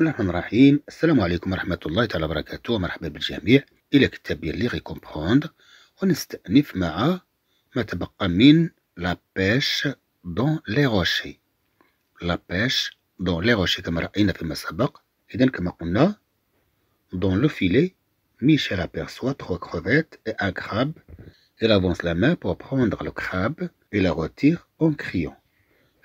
Il est très bien de comprendre. On est nif maa, mais La pêche dans les rochers. La pêche dans les rochers, dans le filet, Michel aperçoit trois crevettes et un crabe. Il avance la main pour prendre le crabe et la retire en criant.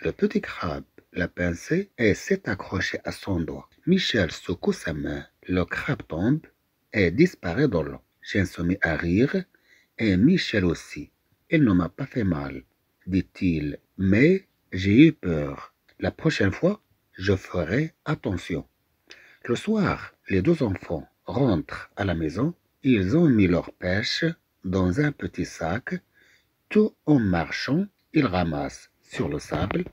Le petit crabe l'a pincé et s'est accroché à son doigt. Michel secoue sa main, le crabe tombe et disparaît dans l'eau. J'ai se à rire, et Michel aussi. Il ne m'a pas fait mal, dit-il, mais j'ai eu peur. La prochaine fois, je ferai attention. Le soir, les deux enfants rentrent à la maison. Ils ont mis leur pêche dans un petit sac. Tout en marchant, ils ramassent sur le sable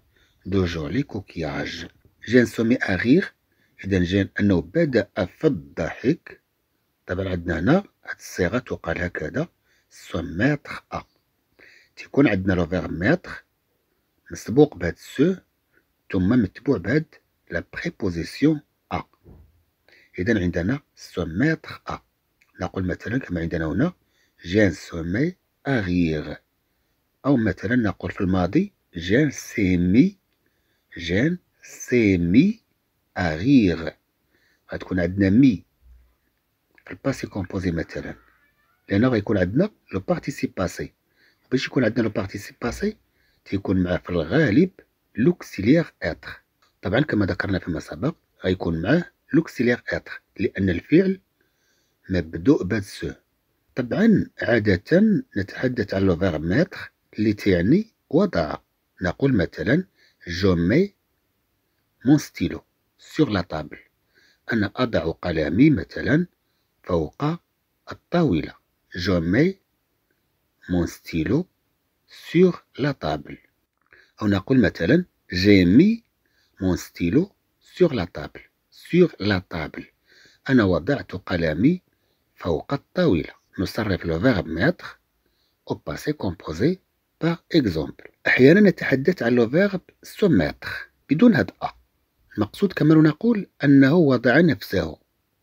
de jolis coquillages. J'ai se à rire اذا جان أنه بدأ في الضحك طبعا عندنا هنا هاد الصيغة تقال هكذا سو أ تيكون عندنا لو فيغ ماتخ مسبوق بهاد سو ثم متبوع بهاد لا بريبوزيسيون أ إذا عندنا سو أ نقول مثلا كما عندنا هنا جان سومي أغيغ أو مثلا نقول في الماضي جان سيمي جان سيمي اغير غتكون عندنا مي في الباسي كومبوزي مثلا لأن غيكون عندنا لو بارتيسيب باسي باش يكون عندنا لو بارتيسيب باسي تيكون معاه في الغالب لوكسيليير اتر طبعا كما ذكرنا فيما سبق غيكون معاه لوكسيليير اتر لأن الفعل مبدوء بعد سو طبعا عادة نتحدث عن لو فيرب متر اللي تعني وضع نقول مثلا جو مي مون ستيلو سور لا طابل أنا أضع قلمي مثلا فوق الطاولة جو مي مون ستيلو sur لا طابل أو نقول مثلا جيمي مون ستيلو stylo لا طابل table لا طابل أنا وضعت قلمي فوق الطاولة نصرف لو فيرب ميتر او باسي كومبوزي بار اكزومبل أحيانا نتحدث عن لو فيرب سو بدون هاد أ مقصود كما نقول أنه وضع نفسه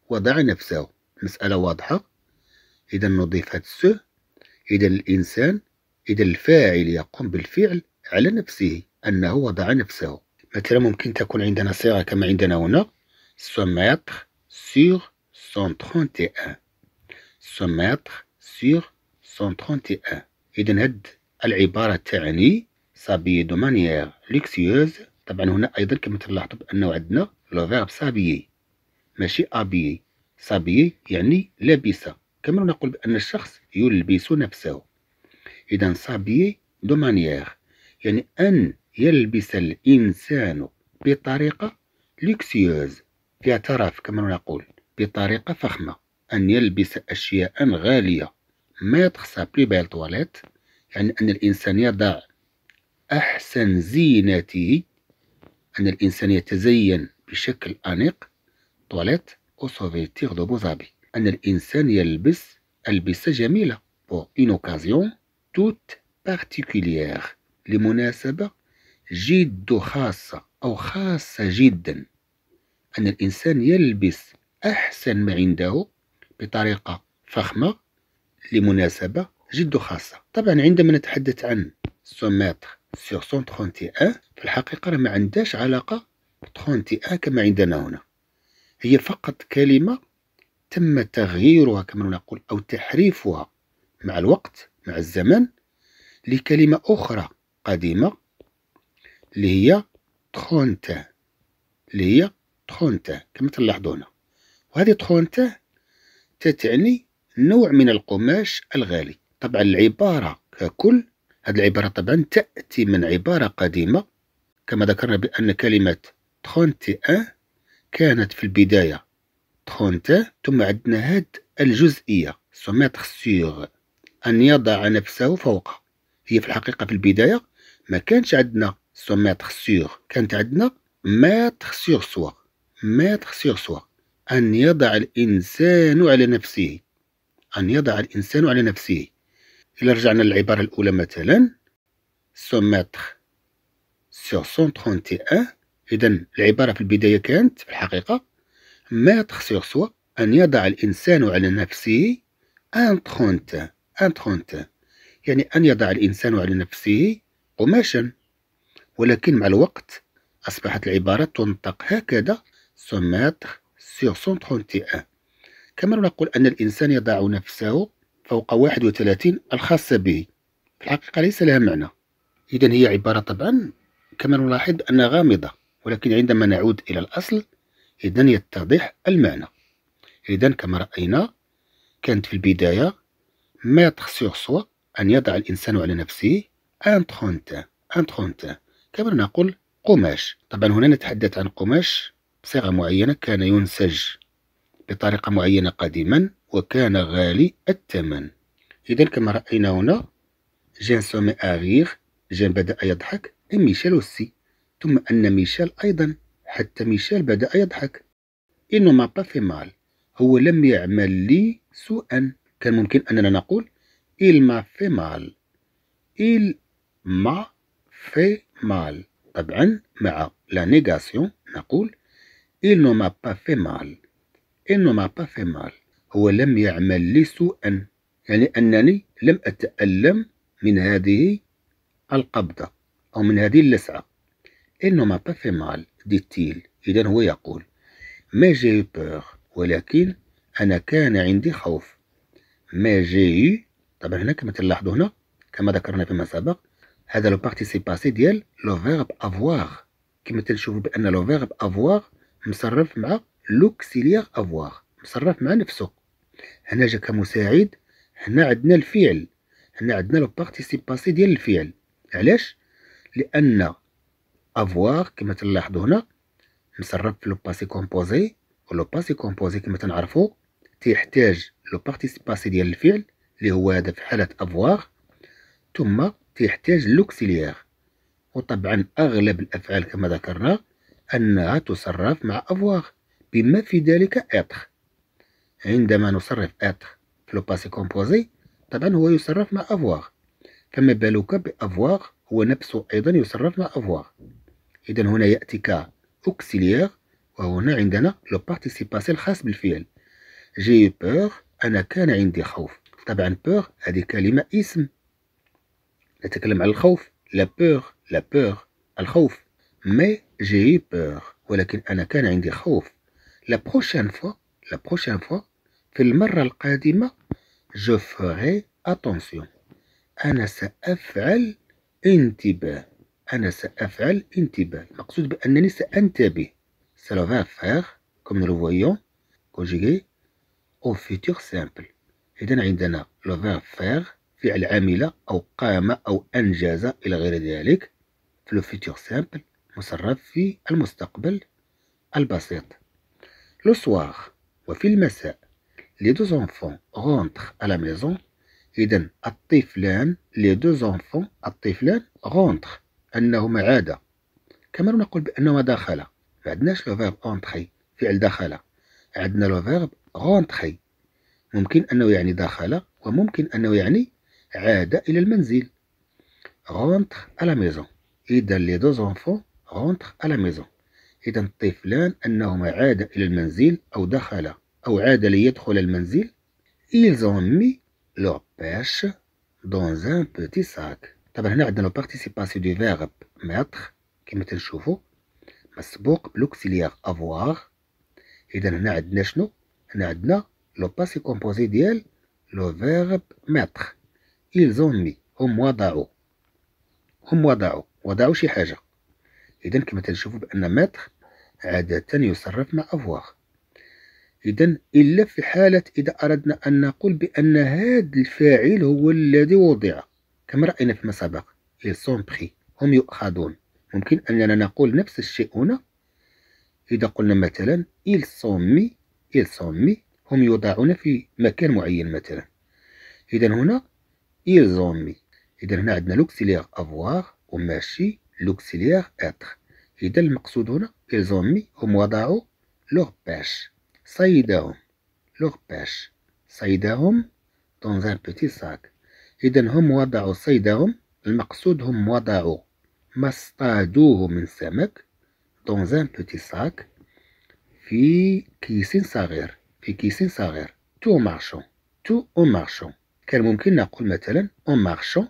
وضع نفسه مسألة واضحة إذا نضيف هذا السو إذا الإنسان إذا الفاعل يقوم بالفعل على نفسه أنه وضع نفسه مثلا ممكن تكون عندنا صيغة كما عندنا هنا se mettre sur 131 se سيغ sur أن إذا هاد العبارة تعني سابي دو مانيير لوكسيوز طبعا هنا ايضا كما تلاحظوا بانه عندنا لو فيرب سابي ماشي ابيي سابي يعني لابسه كما نقول بان الشخص يلبس نفسه اذا سابي دو مانيير يعني ان يلبس الانسان بطريقه لوكسيوز باعتراف كما نقول بطريقه فخمه ان يلبس اشياء غاليه ماتر سا بلي بيل تواليت يعني ان الانسان يضع احسن زينته أن الإنسان يتزين بشكل أنيق طواليت أو سوفيتيغ دو بوزابي أن الإنسان يلبس ألبسة جميلة بور إين أوكازيون توت بارتيكوليير لمناسبة جد خاصة أو خاصة جدا أن الإنسان يلبس أحسن ما عنده بطريقة فخمة لمناسبة جد خاصة طبعا عندما نتحدث عن سوماتر سيغ ان في الحقيقة راه ما عندهاش علاقة ب ان كما عندنا هنا هي فقط كلمة تم تغييرها كما نقول أو تحريفها مع الوقت مع الزمن لكلمة أخرى قديمة اللي هي تخونته اللي هي تخونته كما تلاحظون هنا وهذه تخونته تتعني نوع من القماش الغالي طبعا العبارة ككل هذه العبارة طبعا تأتي من عبارة قديمة كما ذكرنا بأن كلمة 31 كانت في البداية 30 ثم عندنا هاد الجزئية سوميتر سيغ أن يضع نفسه فوق هي في الحقيقة في البداية ما كانش عندنا سوميتر سيغ كانت عندنا ماتر سيغ سوا ماتر سيغ سوا أن يضع الإنسان على نفسه أن يضع الإنسان على نفسه إلى رجعنا للعبارة الأولى مثلا سومتر سور أن إذا العبارة في البداية كانت في الحقيقة ماتر سور سوا أن يضع الإنسان على نفسه أن تخونت أن تخونت يعني أن يضع الإنسان على نفسه قماشا ولكن مع الوقت أصبحت العبارة تنطق هكذا سومتر سور أن كما نقول أن الإنسان يضع نفسه فوق 31 الخاصة به في الحقيقة ليس لها معنى إذا هي عبارة طبعا كما نلاحظ أنها غامضة ولكن عندما نعود إلى الأصل إذا يتضح المعنى إذا كما رأينا كانت في البداية ما سور سوا أن يضع الإنسان على نفسه أن تخونتان أن تخونتان كما نقول قماش طبعا هنا نتحدث عن قماش بصيغة معينة كان ينسج بطريقة معينة قديما وكان غالي الثمن إذا كما رأينا هنا جان سومي أغيغ جان بدأ يضحك ميشيل أوسي ثم أن ميشيل أيضا حتى ميشيل بدأ يضحك إنه ما با في مال هو لم يعمل لي سوءا كان ممكن أننا نقول إل ما في مال إل ما في مال طبعا مع لا نيغاسيون نقول إل نو ما با في مال انه ما بافي مال هو لم يعمل لي سوءا يعني انني لم اتالم من هذه القبضه او من هذه اللسعه انه ما بافي مال ديتيل اذا هو يقول ما جي بور ولكن انا كان عندي خوف ما جي طبعا هنا كما تلاحظوا هنا كما ذكرنا فيما سبق هذا لو بارتيسيباسي ديال لو فيرب افواغ كما تنشوفوا بان لو فيرب افواغ مصرف مع لوكسيليغ افواغ مصرف مع نفسه هنا جا كمساعد هنا عندنا الفعل هنا عندنا لو بارتيسيباسي ديال الفعل علاش لان افواغ كما تلاحظوا هنا مصرف في لو باسي كومبوزي ولو باسي كومبوزي كما تنعرفوا تيحتاج لو بارتيسيباسي ديال الفعل اللي هو هذا في حاله افواغ ثم تيحتاج لوكسيليغ وطبعا اغلب الافعال كما ذكرنا انها تصرف مع افواغ بما في ذلك اتر عندما نصرف اتر في لوباسي كومبوزي طبعا هو يصرف مع افواغ فما بالك بافواغ هو نفسه ايضا يصرف مع افواغ اذا هنا ياتي ك اوكسيليير وهنا عندنا لو بارتيسيباسي الخاص بالفعل جي بور انا كان عندي خوف طبعا بور هذه كلمه اسم نتكلم على الخوف لا بور لا بور الخوف مي جي بور ولكن انا كان عندي خوف لا بروشين فوا لا بروشين فوا في المرة القادمة, جو ferai اتونسيون أنا سأفعل انتباه. أنا سأفعل انتباه. مقصود بأنني سأنتبه. Cela va faire, comme nous le voyons, conjugué au futur simple. إذا عندنا لو verbe faire فعل عمل أو قام أو أنجز إلى غير ذلك في لو فيتور سامبل مصرف في المستقبل البسيط Le soir, وفي المساء les deux enfants rentrent à la maison إذن الطفلان les deux enfants الطفلان rentrent أنهما عادا كما نقول بأنهما دخلا ما عندناش لو فيرب اونتخي فعل دخلا. عندنا لو فيرب غونتخي ممكن أنه يعني دخل وممكن أنه يعني عاد إلى المنزل غونتخ à la maison إذا لي دو زونفون rentrent à la maison إذا الطفلان أنهما عادا إلى المنزل أو دخل أو عاد ليدخل المنزل ils ont mis leur pêche dans un petit sac طبعا هنا عندنا لو بارتيسيباسيون دو فيرب ماتر كما تنشوفو مسبوق بلوكسيليغ افواغ اذا هنا عندنا شنو هنا عندنا لو باسي كومبوزي ديال لو فيرب ماتر ils ont mis هم وضعوا هم وضعوا وضعوا شي حاجه إذا كما تشوفوا بأن متر عادة يصرف مع أفواغ إذا إلا في حالة إذا أردنا أن نقول بأن هذا الفاعل هو الذي وضع كما رأينا فيما سبق يلسون بخي هم يؤخذون ممكن أننا نقول نفس الشيء هنا إذا قلنا مثلا يلسومي مي هم يوضعون في مكان معين مثلا إذا هنا مي إذا هنا عندنا لوكسيليغ أفواغ وماشي لوكسيليار اتر إذا المقصود هنا ont هم وضعوا لوغ باش صيدهم لوغ باش صيدهم دون un بيتي ساك إذا هم وضعوا صيدهم المقصود هم وضعوا ما اصطادوه من سمك دون un بيتي ساك في كيس صغير في كيس صغير تو مارشون تو او مارشون كان ممكن نقول مثلا او مارشون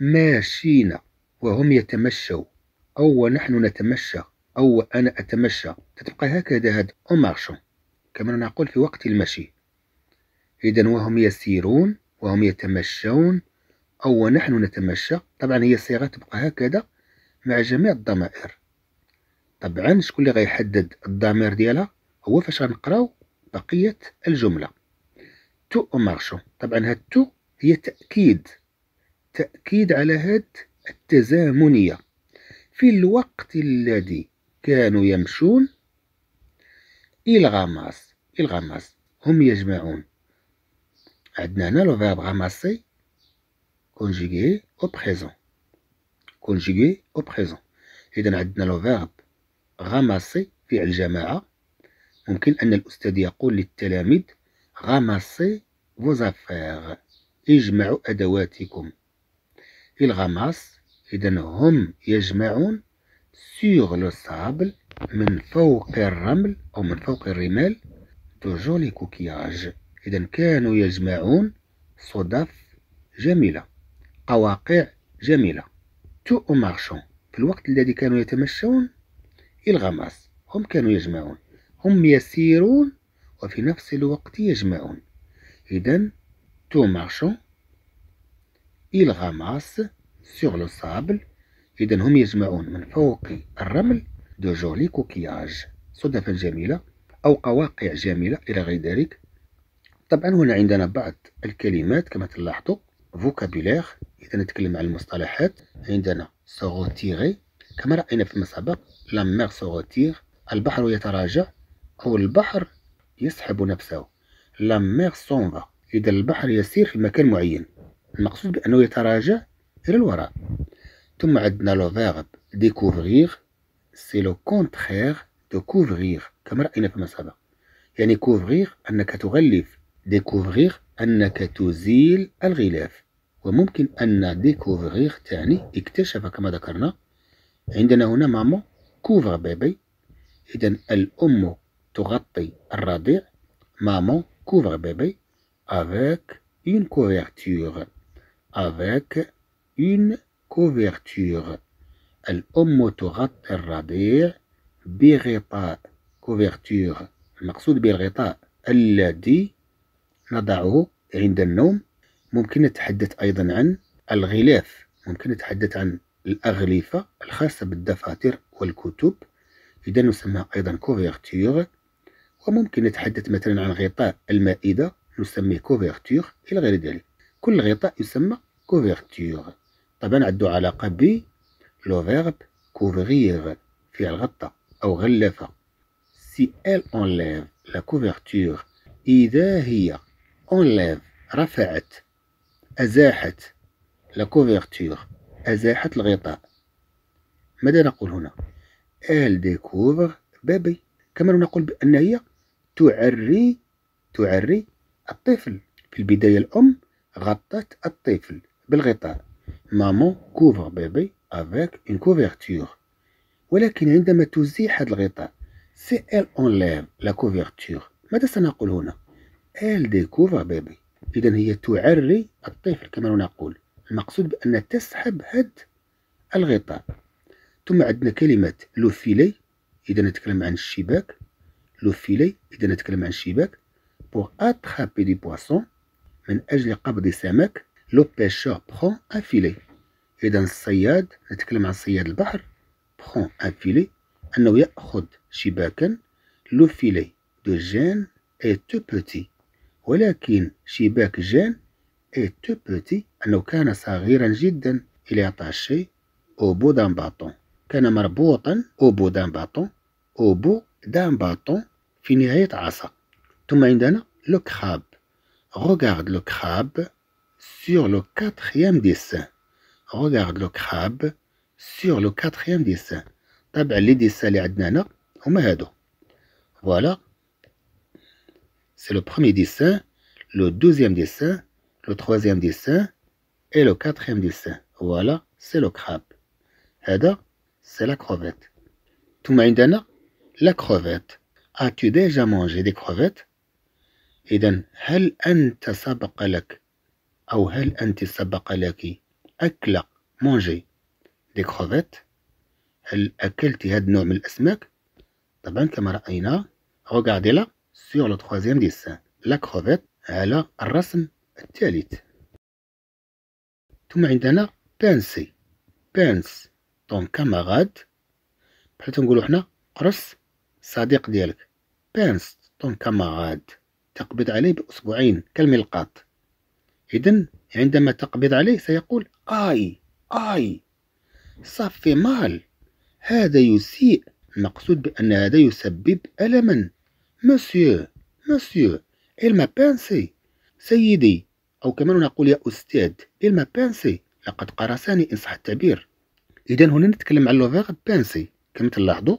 ماشينا وهم يتمشوا أو ونحن نتمشى أو أنا أتمشى تتبقى هكذا هاد أو مارشون كما نقول في وقت المشي إذا وهم يسيرون وهم يتمشون أو ونحن نتمشى طبعا هي الصيغة تبقى هكذا مع جميع الضمائر طبعا شكون اللي غيحدد الضمير ديالها هو فاش غنقراو بقية الجملة تو أو مارشون طبعا هاد تو هي تأكيد تأكيد على هاد التزامنية في الوقت الذي كانوا يمشون الغماس الغماس هم يجمعون عندنا هنا لو فيرب غماسي كونجيغي او بريزون كونجيغي او بريزون اذا عندنا لو فيرب غماسي فعل جماعه ممكن ان الاستاذ يقول للتلاميذ غماسي فوزافير اجمعوا ادواتكم الغماس إذا هم يجمعون سيغ لو سابل من فوق الرمل أو من فوق الرمال دو جولي كوكياج إذا كانوا يجمعون صدف جميلة قواقع جميلة تو أو مارشون في الوقت الذي كانوا يتمشون الغماس هم كانوا يجمعون هم يسيرون وفي نفس الوقت يجمعون إذا تو مارشون إلى غاماس سور لو سابل إذا هم يجمعون من فوق الرمل دو جولي كوكياج صدفة جميلة أو قواقع جميلة إلى غير ذلك طبعا هنا عندنا بعض الكلمات كما تلاحظوا فوكابيلير إذا نتكلم عن المصطلحات عندنا سوغوتيغي كما رأينا في المسابق لا سوغوتيغ البحر يتراجع أو البحر يسحب نفسه لا مير سونفا إذا البحر يسير في مكان معين المقصود بأنه يتراجع إلى الوراء ثم عندنا لو فيرب ديكوفغيغ سي لو كونتخيغ دو كوفغيغ كما رأينا فيما سبق يعني كوفغيغ أنك تغلف ديكوفغيغ أنك تزيل الغلاف وممكن أن ديكوفغيغ تعني اكتشف كما ذكرنا عندنا هنا مامو كوفر بيبي إذن الأم تغطي الرضيع مامو كوفر بيبي افيك اون كوفرتور avec une couverture. الأم تغطي الربيع بغطاء couverture المقصود بالغطاء الذي نضعه عند النوم ممكن نتحدث أيضا عن الغلاف ممكن نتحدث عن الأغلفة الخاصة بالدفاتر والكتب إذا نسمى أيضا كوفرتيغ وممكن نتحدث مثلا عن غطاء المائدة نسميه كوفرتيغ إلى غير ذلك كل غطاء يسمى كوفرتور طبعا عنده علاقة ب لو فيرب كوفرير في الغطاء أو غلفه سي ال اونليف لا كوفرتور إذا هي اونليف رفعت أزاحت لا كوفرتور أزاحت الغطاء ماذا نقول هنا ال ديكوفر بابي كما نقول بأن هي تعري تعري الطفل في البداية الأم غطت الطفل بالغطاء مامو كوفر بيبي افيك اون كوفرتور ولكن عندما تزيح هذا الغطاء سي ال اونليف لا كوفرتور ماذا سنقول هنا ال ديكوفر بيبي اذا هي تعري الطفل كما نقول المقصود بان تسحب هذا الغطاء ثم عندنا كلمه لوفيلي اذا نتكلم عن الشباك لوفيلي اذا نتكلم عن الشباك pour attraper des poissons من أجل قبض سمك لو بيشور بخون أفيلي إذا الصياد نتكلم عن صياد البحر بخون أفيلي أنه يأخذ شباكا لو فيلي دو جان اي تو بوتي ولكن شباك جان اي تو بوتي أنه كان صغيرا جدا إلى طاشي أو بو دان باطون كان مربوطا أو بو دان باطون أو بو دان باطون في نهاية عصا ثم عندنا لو كخاب Regarde le crabe sur le quatrième dessin. Regarde le crabe sur le quatrième dessin. Voilà. C'est le premier dessin, le deuxième dessin, le troisième dessin et le quatrième dessin. Voilà, c'est le crabe. Hada, c'est la crevette. Tout la crevette. As-tu déjà mangé des crevettes إذا هل أنت سبق لك أو هل أنت سبق لك أكل مونجي دي كروفيت هل أكلت هذا النوع من الأسماك طبعا كما رأينا regardez là sur le troisième dessin la crevette على الرسم الثالث ثم عندنا بانسي بانس طون كاماراد بحال تنقولو حنا قرص صديق ديالك بانس طون كاماراد تقبض عليه بأسبوعين كالملقاط إذا عندما تقبض عليه سيقول آي آي صافي مال هذا يسيء المقصود بأن هذا يسبب ألما مسيو مسيو إلما بانسي سيدي أو كما نقول يا أستاذ إلما بانسي لقد قرساني إن صح التعبير إذا هنا نتكلم عن لوفيغ بانسي كما تلاحظوا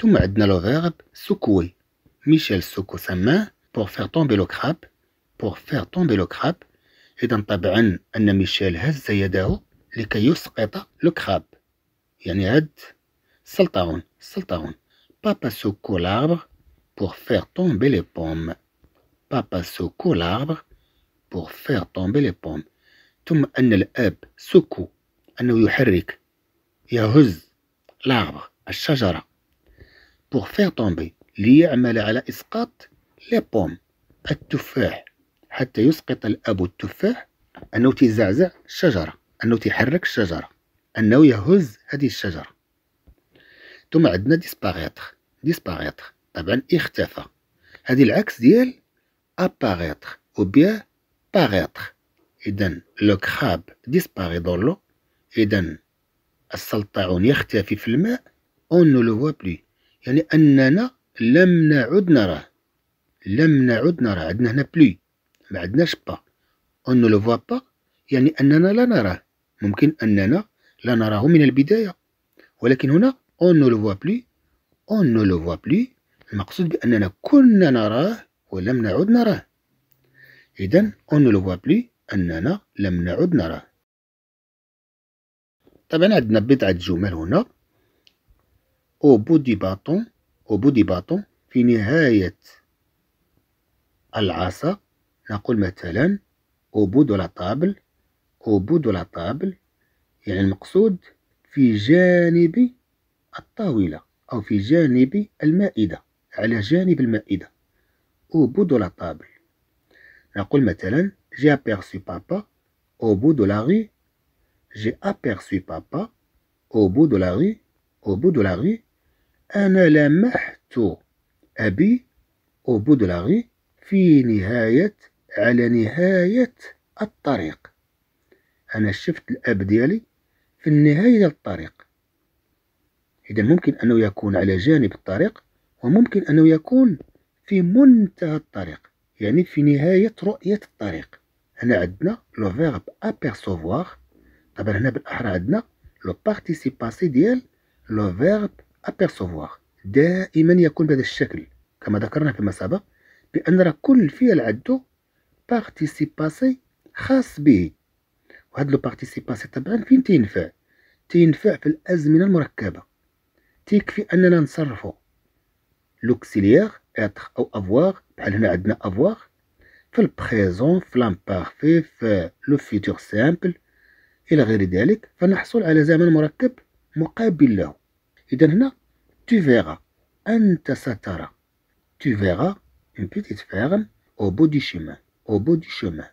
ثم عندنا لوفيغ سكوي ميشيل سوكو سماه بور فير تومبي لو كراب بور فير تومبي لو كراب إذا طبعا أن ميشيل هز يده لكي يسقط لو كراب يعني هاد سلطعون سلطعون بابا سوكو لاربر بور فير تومبي لي بوم بابا سوكو لاربر بور فير تومبي لي بوم ثم أن الأب سوكو أنه يحرك يهز لاربر الشجرة بور فير تومبي ليعمل على إسقاط لي بوم التفاح حتى يسقط الأب التفاح أنه تزعزع الشجرة أنه تحرك الشجرة أنه يهز هذه الشجرة ثم عندنا ديسباغيتر ديسباغيتر طبعا اختفى هذه العكس ديال اباغيتر أو بيان باغيتر إذن لو كخاب ديسباغي دون لو السلطعون يختفي في الماء اون نو لو بلو يعني أننا لم نعد نراه لم نعد نراه عندنا هنا بلي ما عندناش با اون نو لو فوا با يعني اننا لا نراه ممكن اننا لا نراه من البدايه ولكن هنا اون نو لو فوا بلي اون نو لو فوا بلي المقصود باننا كنا نراه ولم نعد نراه اذا اون نو لو فوا بلي اننا لم نعد نراه طبعا عندنا بضعه جمل هنا او بو دي باطون وبودي باطون في نهاية العصا نقول مثلا أو بو دو لا طابل أو بو دو لا طابل يعني المقصود في جانب الطاولة أو في جانب المائدة على جانب المائدة أو بو دو لا طابل نقول مثلا جي أبيرسي بابا أو بو دو لا جي أبيرسي بابا أو بو دو لا ري أو بو دو لا أنا لمحت أبي أو بودلاغي في نهاية على نهاية الطريق أنا شفت الأب ديالي في النهاية ديال الطريق إذا ممكن أنه يكون على جانب الطريق وممكن أنه يكون في منتهى الطريق يعني في نهاية رؤية الطريق هنا عندنا لو فيرب ابيرسوفوار طبعا هنا بالأحرى عندنا لو بارتيسيباسي ديال لو فيرب ابيرسوفوار دائما يكون بهذا الشكل كما ذكرنا فيما سبق بأن راه كل فعل عنده بارتيسيباسي خاص به وهاد لو بارتيسيباسي طبعا فين تينفع تينفع في الأزمنة المركبة تيكفي أننا نصرفو لوكسيليير إتر أو أفواغ بحال هنا عندنا أفواغ في البريزون في لامبارفي في لو فيتور سامبل إلى غير ذلك فنحصل على زمن مركب مقابل له tu verras, Antasatara, tu verras une petite ferme au bout du chemin, au bout du chemin.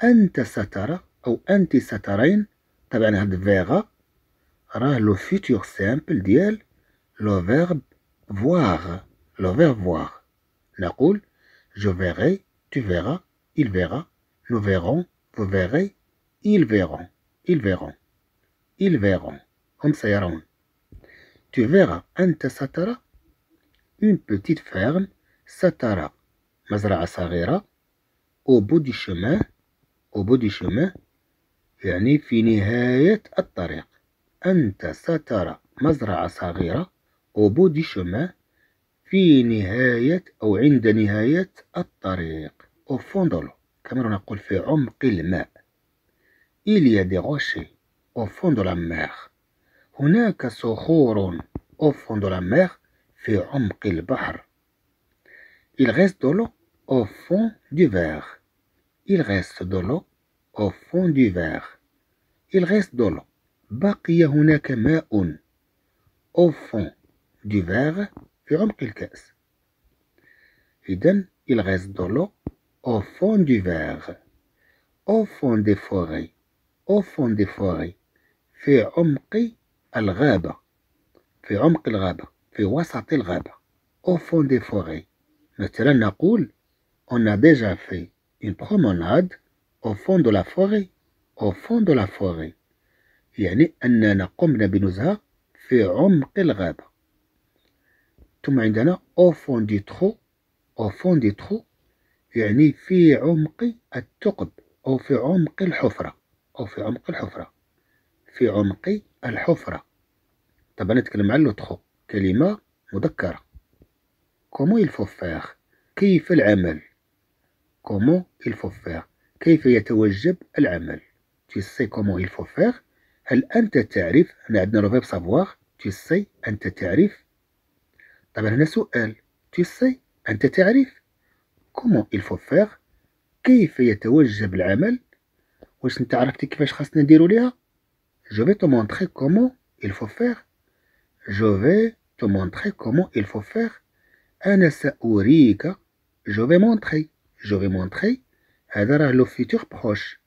Antasatara ou Antisatarain, طبعا هاد verra, le futur simple d'iel. le verbe voir, le verbe voir. je verrai, tu verras, il verra, nous verrons, vous verrez, ils verront, ils verront, ils verront, a سيرون. Tu verras, أنت سترى une petite ferme, سترى مزرعة صغيرة au bout du chemin, au bout du chemin يعني في نهاية الطريق أنت سترى مزرعة صغيرة au bout du chemin في نهاية أو عند نهاية الطريق au fond de l'eau كما نقول في عمق الماء il y a des rochers au fond de la mer هناك صخور au fond de la mer في عمق البحر Il reste de l'eau au fond du verre. Il reste de l'eau au fond du verre. Il reste de l'eau. بقي هناك ماء au fond du verre في عمق الكأس. إذن il reste de l'eau au fond du verre. Au fond des forêts. Au fond des forêts. في عمق الغابة في عمق الغابة في وسط الغابة au fond des forêts مثلا نقول on a déjà fait une promenade au fond de la forêt au fond de la forêt يعني أننا قمنا بنزهة في عمق الغابة ثم عندنا au fond du trou au fond du trou يعني في عمق الثقب أو في عمق الحفرة أو في عمق الحفرة في عمق الحفرة طبعا نتكلم عن لوتخو كلمة مذكرة كومو فو فيغ كيف العمل كومو فو فيغ كيف يتوجب العمل تو سي كومو إل فو faire هل أنت تعرف هنا عندنا لو فيب سافواغ تو سي أنت تعرف طبعا هنا سؤال تو سي أنت تعرف كومو إل فو faire كيف يتوجب العمل واش انت عرفتي كيفاش خاصنا نديرو ليها Je vais te montrer comment il faut faire. Je vais te montrer comment il faut faire. Je vais montrer. Je vais montrer. Hadara le futur proche.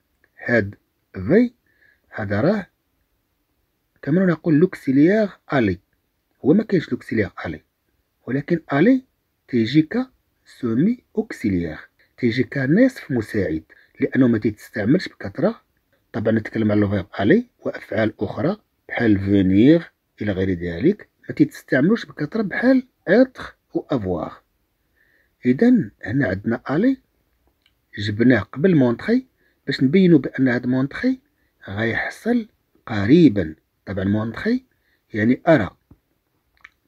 Had vei. Hadara. كما l'auxiliaire لوكسيليير الي est l'auxiliaire que je الي ولكن طبعا نتكلم على الفيرب الي وافعال اخرى بحال فينيغ الى غير ذلك ما تستعملوش بكثره بحال اتر و افواغ اذا هنا عندنا الي جبناه قبل مونتري باش نبينو بان هاد مونتري غيحصل قريبا طبعا مونتري يعني ارى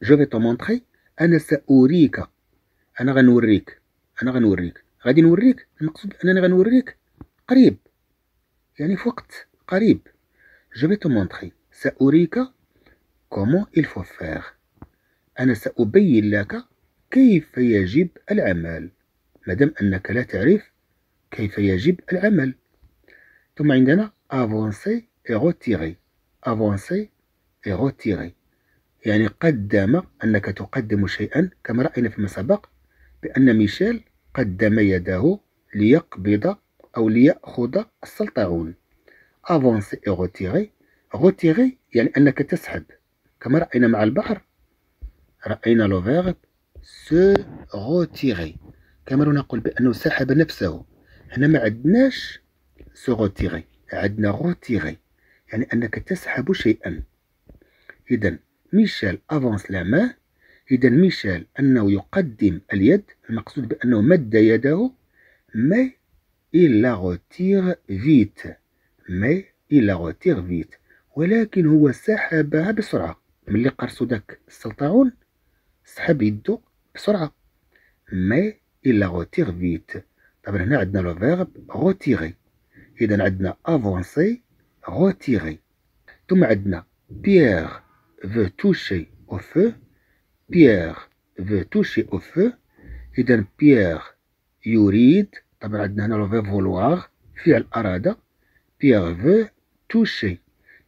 جو في مونتري انا ساريك انا غنوريك انا غنوريك غادي نوريك المقصود انني غنوريك قريب يعني في وقت قريب je vais تو montrer سأريك كومون il faut faire أنا سأبين لك كيف يجب العمل مادام أنك لا تعرف كيف يجب العمل ثم عندنا avancer et retirer avancer et retirer يعني قدم أنك تقدم شيئا كما رأينا فيما سبق بأن ميشيل قدم يده ليقبض أو ليأخذ السلطعون افونسي أو روتيري روتيري يعني أنك تسحب كما رأينا مع البحر رأينا لو فيرب سو روتيري كما نقول بأنه سحب نفسه هنا ما عندناش سو روتيري عندنا غوتيغي يعني أنك تسحب شيئا إذا ميشيل افونس لا ما إذا ميشيل أنه يقدم اليد المقصود بأنه مد يده مي il la retire vite. Mais il la retire vite. ولكن هو سحبها بسرعة. ملي قرصو داك السلطعون سحب يدو بسرعة. Mais il la retire vite. طبعا هنا عندنا لو فيرب روتيري. إذا عندنا افونسي روتيري. ثم عندنا بيير فو توشي او فو. بيير فو توشي او فو. إذا بيير يريد طبعا عندنا هنا لو فيرب فولواغ فعل أراد فو توشي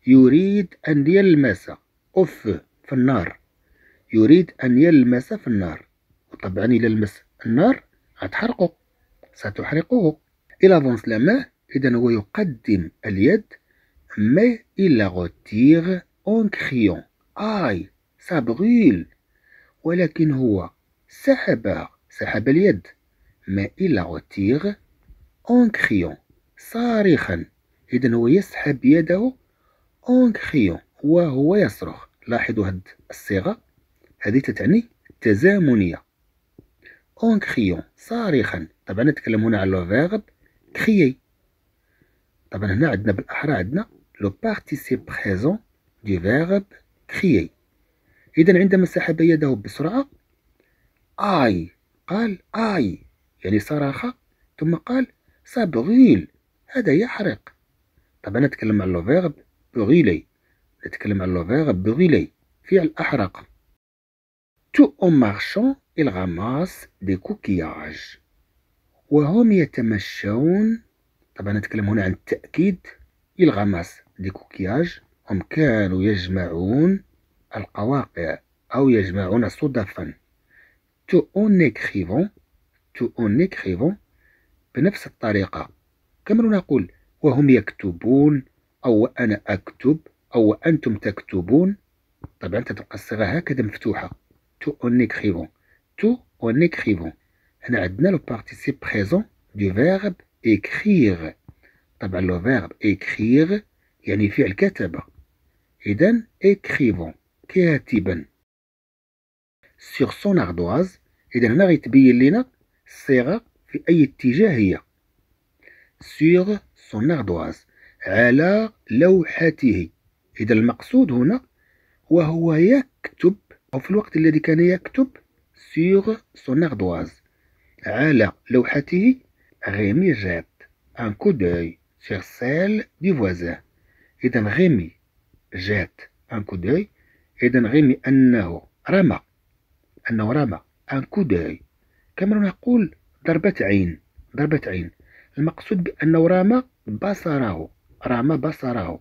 يريد أن يلمس أوف في النار يريد أن يلمس في النار وطبعا إلى لمس النار غتحرقو ستحرقه إلى فونس لاماه إذا هو يقدم اليد مي الى غوتيغ أون كريون آي سابغيل ولكن هو سحبها سحب اليد ما إلا أوتيغ أون كخيون صارخا إذا هو يسحب يده أون كخيون وهو يصرخ لاحظوا هاد الصيغة هذه تتعني تزامنية أون كخيون صارخا طبعا نتكلم هنا على لو فيرب طبعا هنا عندنا بالأحرى عندنا لو بارتيسيب بريزون دو فيرب كخيي إذا عندما سحب يده بسرعة آي قال آي يعني صرخ ثم قال سابغيل هذا يحرق طبعا نتكلم عن لوفيرب بغيلي نتكلم عن لوفيرب بغيلي فعل أحرق تو أون مارشون il ramasse des coquillages وهم يتمشون طبعا نتكلم هنا عن التأكيد il ramasse des coquillages هم كانوا يجمعون القواقع أو يجمعون صدفا تو أون écrivant تو اون ايكريفون بنفس الطريقة كما نقول وهم يكتبون أو أنا أكتب أو أنتم تكتبون طبعا تتبقى الصيغة هكذا مفتوحة تو اون ايكريفون تو اون ايكريفون هنا عندنا لو بارتيسيب بريزون دو فيرب إكخيغ طبعا لو فيرب إكخيغ يعني فعل كتب إذا إكخيفون كاتبا سيغ سون أغدواز إذا هنا غيتبين لنا الصيغة في أي اتجاه هي سيغ سون أغدواز على لوحته إذا المقصود هنا وهو يكتب أو في الوقت الذي كان يكتب سيغ سون أغدواز على لوحته غيمي جات ان كو سيغ سيل دي du إذا غيمي جات ان كو إذا غيمي أنه رمى أنه رمى ان كو كما نقول ضربة عين ضربة عين المقصود بأنه رام بصره رام بصره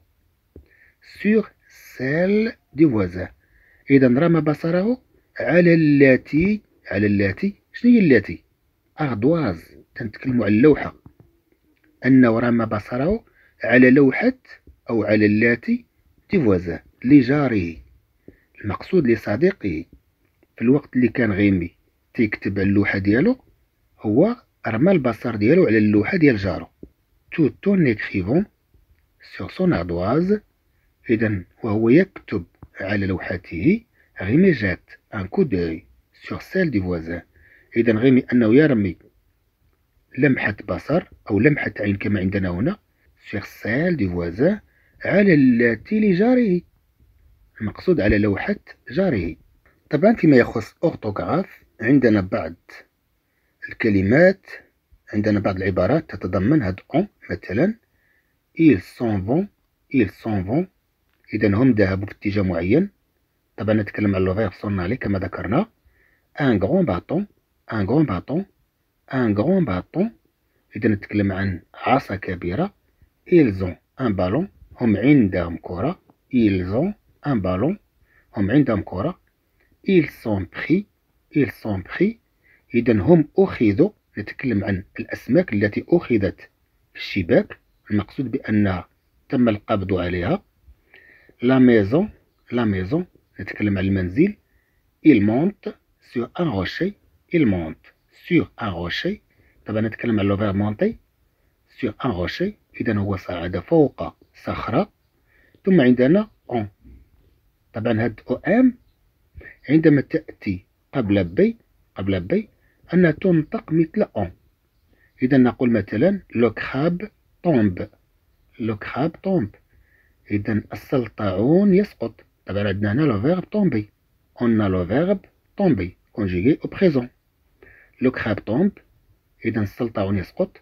سيغ سال دي وازا إذا رام بصره على التي على التي شنو هي التي أغدواز تنتكلمو على اللوحة أنه رام بصره على لوحة أو على التي دي وازا لجاره المقصود لصديقه في الوقت اللي كان غيمي تيكتب على اللوحة ديالو هو رمى البصر ديالو على اللوحة ديال جارو توتو نيكريفون سور سون اردواز إذا وهو يكتب على لوحته غيمي جات ان كو دوي سور سيل دي فوازان إذا غيمي أنه يرمي لمحة بصر أو لمحة عين كما عندنا هنا سور سيل دي فوازان على التي لجاره المقصود على لوحة جاره طبعا فيما يخص اورتوغراف عندنا بعض الكلمات عندنا بعض العبارات تتضمن هاد اون مثلا إيل s'en vont ils s'en vont إذا هم ذهبوا في اتجاه معين طبعا نتكلم على لو فيرب كما ذكرنا ان غون باطون ان غون باطون ان غون باطون إذا نتكلم عن عصا كبيرة إلزون أن بالون هم عندهم كرة إلزون أن بالون هم عندهم كرة سون بخي إيل سون pris إذا هم أخذوا نتكلم عن الأسماك التي أخذت في الشباك المقصود بأن تم القبض عليها لا ميزون لا ميزون نتكلم عن المنزل إيل مونت sur أن روشي إيل مونت sur أن روشي طبعا نتكلم على لوفير مونتي sur أن روشي إذا هو صعد فوق صخرة ثم عندنا أون طبعا هاد او ام عندما تأتي قبل بي قبل بي أنها تنطق مثل أون إذا نقول مثلا لو كخاب طومب لو كخاب طومب إذا السلطعون يسقط طبعا عندنا هنا لو فيرب طومبي أون لو فيرب طومبي كونجيغي أو بريزون لو كخاب طومب إذا السلطعون يسقط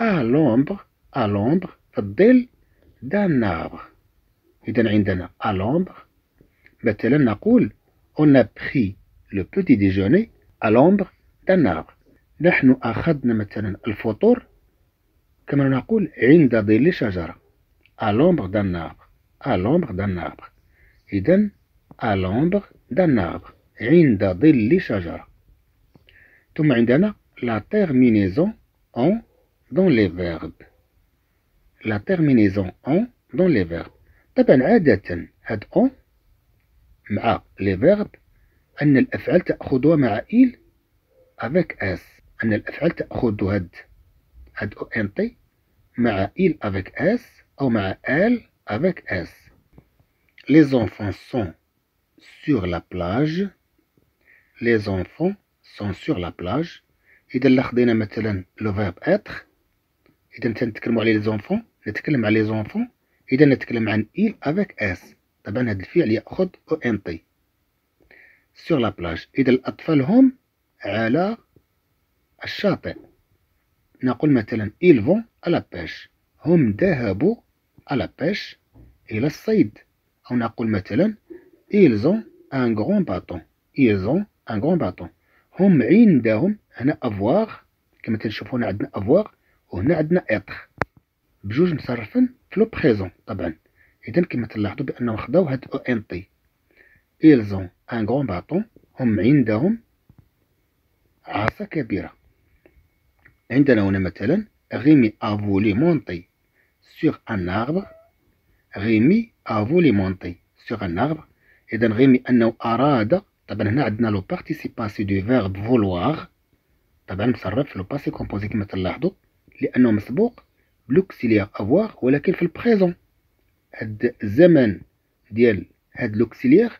أ لومبغ أ لومبغ في الظل دان أبغ إذا عندنا أ لومبغ مثلا نقول أون بخي le petit déjeuner à l'ombre d'un arbre نحن أخذنا مثلا الفطور كما نقول عند ظل شجرة à l'ombre d'un arbre à l'ombre d'un arbre إذن à l'ombre d'un arbre عند ظل شجرة ثم عندنا la terminaison en dans les verbes la terminaison en dans les verbes طبعا عادة هاد en مع les verbes أن الأفعال تأخذها مع إيل افيك اس أن الأفعال تأخذ هاد هاد أو إن تي مع إيل افيك اس أو مع آل افيك اس Les enfants sont sur la plage Les enfants sont sur la plage إذا لاخدينا مثلا لو فيرب إتر إذا تنتكلموا على لي زونفون نتكلم على لي زونفون إذا نتكلم عن إيل افيك اس طبعا هاد الفعل يأخذ أو إن تي سور لا بلاج إذا الأطفال هم على الشاطئ نقول مثلا إلفون على بيش هم ذهبوا على بيش إلى الصيد أو نقول مثلا إيلزون أن غون باطون إيلزون أن غون باطون هم عندهم هنا أفواغ كما تنشوفوا هنا عندنا أفواغ وهنا عندنا إطخ بجوج مصرفين في لو بريزون طبعا إذا كما تلاحظوا بأنهم خداو هاد أو إن تي إيلزون ان غون باطون هم عندهم عاصة كبيرة عندنا هنا مثلا غيمي لي مونطي سيغ ان اربر غيمي لي مونطي سيغ ان اغبر اذا غيمي انه اراد طبعا هنا عندنا لو بارتيسيباسي دو فيرب فولواغ طبعا مصرف في لو باسي كومبوزي كما تلاحظوا لانه مسبوق بلوكسيليير افواغ ولكن في البريزون هاد الزمن ديال هاد لوكسيليير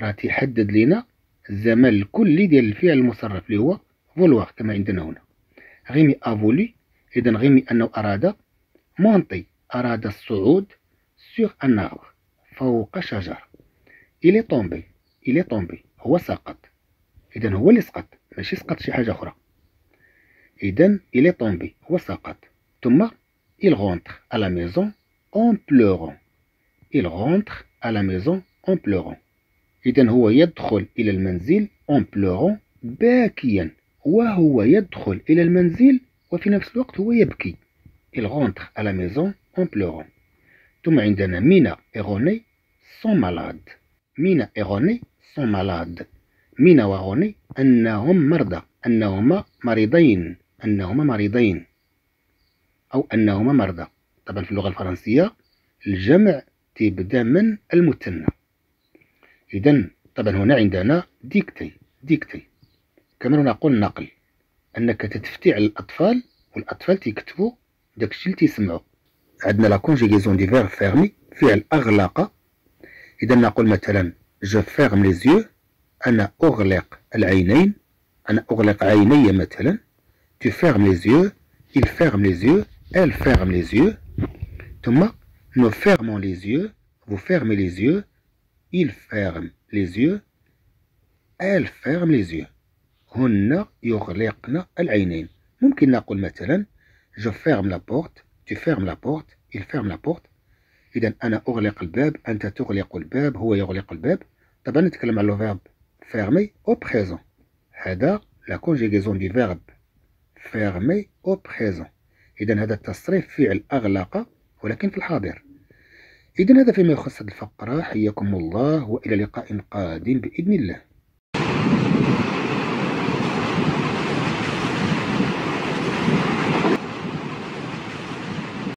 راه تيحدد لينا الزمان الكلي ديال الفعل المصرف اللي هو فولواغ كما عندنا هنا غيمي افولي اذا غيمي انه اراد مونطي اراد الصعود سيغ ان فوق شجر الي طومبي الي طومبي هو سقط اذا هو اللي سقط ماشي سقط شي حاجه اخرى اذا الي طومبي هو سقط ثم il rentre à la maison en pleurant il rentre à la maison en pleurant إذا هو يدخل إلى المنزل en pleurant باكيا وهو يدخل إلى المنزل وفي نفس الوقت هو يبكي إل rentre ألا ميزون maison en pleurant ثم عندنا مينا إيغوني سون مالاد مينا إيغوني سون مالاد مينا وغوني أنهم مرضى أنهما مريضين أنهما مريضين أو أنهما مرضى طبعا في اللغة الفرنسية الجمع تبدأ من المثنى إذا طبعا هنا عندنا ديكتي ديكتي كما نقول نقل أنك تتفتي على الأطفال والأطفال تيكتبو داكشي اللي تيسمعوا عندنا لا كونجيغيزون دي فيرب فيرمي فعل أغلق إذا نقول مثلا جو فيرم لي زيو أنا أغلق العينين أنا أغلق عيني مثلا تو فيرم ليزيو إل il ليزيو إل yeux ليزيو ferme les yeux ثم نو فيرمون ليزيو yeux vous fermez il ferme les yeux elle ferme les yeux هن يغلقن العينين ممكن نقول مثلا je ferme la porte tu fermes la porte il ferme la porte اذا انا اغلق الباب انت تغلق الباب هو يغلق الباب طبعا نتكلم على لو فيرب فيرمي او بريزون هذا لا كونجيغيزون دي فيرب فيرمي او بريزون اذا هذا التصريف فعل اغلق ولكن في الحاضر إذا هذا فيما يخص هذه الفقرة حياكم الله وإلى لقاء قادم بإذن الله